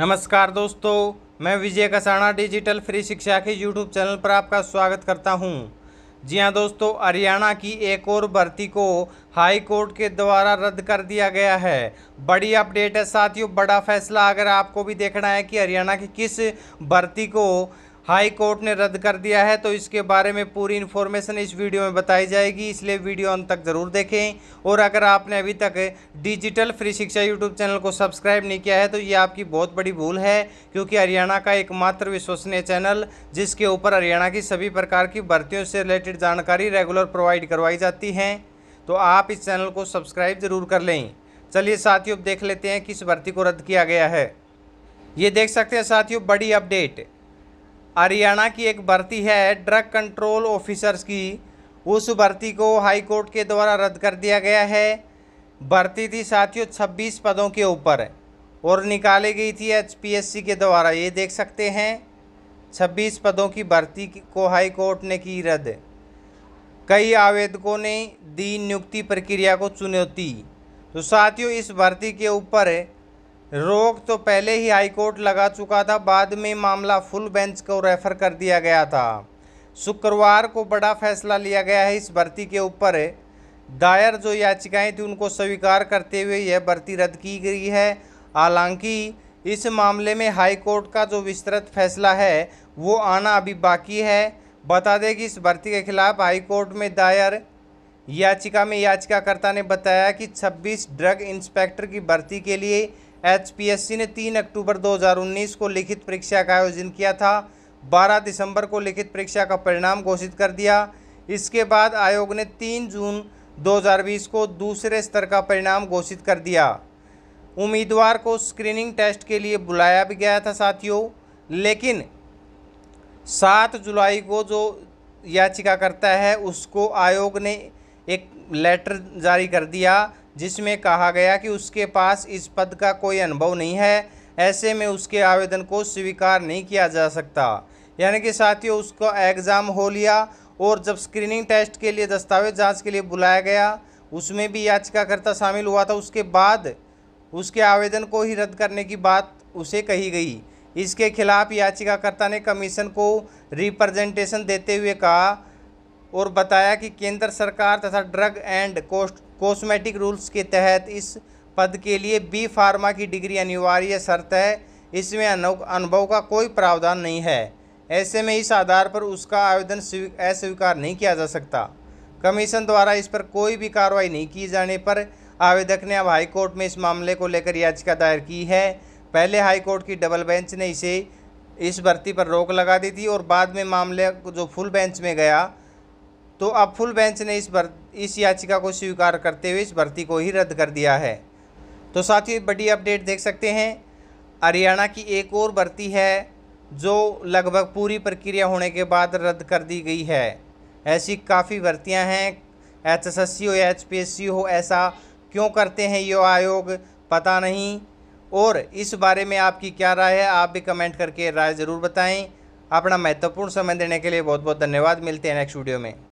नमस्कार दोस्तों मैं विजय कसाणा डिजिटल फ्री शिक्षा के यूट्यूब चैनल पर आपका स्वागत करता हूं। जी हां दोस्तों हरियाणा की एक और भर्ती को हाई कोर्ट के द्वारा रद्द कर दिया गया है बड़ी अपडेट है साथियों बड़ा फैसला अगर आपको भी देखना है कि हरियाणा की किस भर्ती को हाई कोर्ट ने रद्द कर दिया है तो इसके बारे में पूरी इन्फॉर्मेशन इस वीडियो में बताई जाएगी इसलिए वीडियो अंत तक ज़रूर देखें और अगर आपने अभी तक डिजिटल फ्री शिक्षा यूट्यूब चैनल को सब्सक्राइब नहीं किया है तो ये आपकी बहुत बड़ी भूल है क्योंकि हरियाणा का एकमात्र विश्वसनीय चैनल जिसके ऊपर हरियाणा की सभी प्रकार की भर्तियों से रिलेटेड जानकारी रेगुलर प्रोवाइड करवाई जाती हैं तो आप इस चैनल को सब्सक्राइब ज़रूर कर लें चलिए साथियों देख लेते हैं किस भर्ती को रद्द किया गया है ये देख सकते हैं साथियों बड़ी अपडेट हरियाणा की एक भर्ती है ड्रग कंट्रोल ऑफिसर्स की उस भर्ती को हाईकोर्ट के द्वारा रद्द कर दिया गया है भर्ती थी साथियों छब्बीस पदों के ऊपर और निकाली गई थी एचपीएससी के द्वारा ये देख सकते हैं छब्बीस पदों की भर्ती को हाई कोर्ट ने की रद्द कई आवेदकों ने दी नियुक्ति प्रक्रिया को चुनौती तो साथियों इस भर्ती के ऊपर रोक तो पहले ही हाईकोर्ट लगा चुका था बाद में मामला फुल बेंच को रेफर कर दिया गया था शुक्रवार को बड़ा फैसला लिया गया है इस भर्ती के ऊपर दायर जो याचिकाएं थी उनको स्वीकार करते हुए यह भर्ती रद्द की गई है हालांकि इस मामले में हाई कोर्ट का जो विस्तृत फैसला है वो आना अभी बाकी है बता दें कि इस भर्ती के खिलाफ हाई कोर्ट में दायर याचिका में याचिकाकर्ता ने बताया कि 26 ड्रग इंस्पेक्टर की भर्ती के लिए एचपीएससी ने 3 अक्टूबर 2019 को लिखित परीक्षा का आयोजन किया था 12 दिसंबर को लिखित परीक्षा का परिणाम घोषित कर दिया इसके बाद आयोग ने 3 जून 2020 को दूसरे स्तर का परिणाम घोषित कर दिया उम्मीदवार को स्क्रीनिंग टेस्ट के लिए बुलाया भी गया था साथियों लेकिन सात जुलाई को जो याचिका करता है उसको आयोग ने एक लेटर जारी कर दिया जिसमें कहा गया कि उसके पास इस पद का कोई अनुभव नहीं है ऐसे में उसके आवेदन को स्वीकार नहीं किया जा सकता यानी कि साथियों उसको एग्ज़ाम हो लिया और जब स्क्रीनिंग टेस्ट के लिए दस्तावेज जांच के लिए बुलाया गया उसमें भी याचिकाकर्ता शामिल हुआ था उसके बाद उसके आवेदन को ही रद्द करने की बात उसे कही गई इसके खिलाफ याचिकाकर्ता ने कमीशन को रिप्रेजेंटेशन देते हुए कहा और बताया कि केंद्र सरकार तथा drug and cost cosmetic rules के तहत इस पद के लिए बी फार्मा की डिग्री अनिवार्य शर्त है इसमें अनुभव का कोई प्रावधान नहीं है ऐसे में इस आधार पर उसका आवेदन अस्वीकार नहीं किया जा सकता कमीशन द्वारा इस पर कोई भी कार्रवाई नहीं की जाने पर आवेदक ने अब हाईकोर्ट में इस मामले को लेकर याचिका दायर की है पहले हाईकोर्ट की डबल बेंच ने इसे इस भर्ती पर रोक लगा दी थी और बाद में मामले जो फुल बेंच में गया तो अब फुल बेंच ने इस भर इस याचिका को स्वीकार करते हुए इस भर्ती को ही रद्द कर दिया है तो साथ ही बड़ी अपडेट देख सकते हैं हरियाणा की एक और भर्ती है जो लगभग पूरी प्रक्रिया होने के बाद रद्द कर दी गई है ऐसी काफ़ी भर्तियां हैं एच एस एस सी हो या एच पी एस सी हो ऐसा क्यों करते हैं ये आयोग पता नहीं और इस बारे में आपकी क्या राय है आप भी कमेंट करके राय ज़रूर बताएं अपना महत्वपूर्ण समय देने के लिए बहुत बहुत धन्यवाद मिलते हैं नेक्स्ट वीडियो में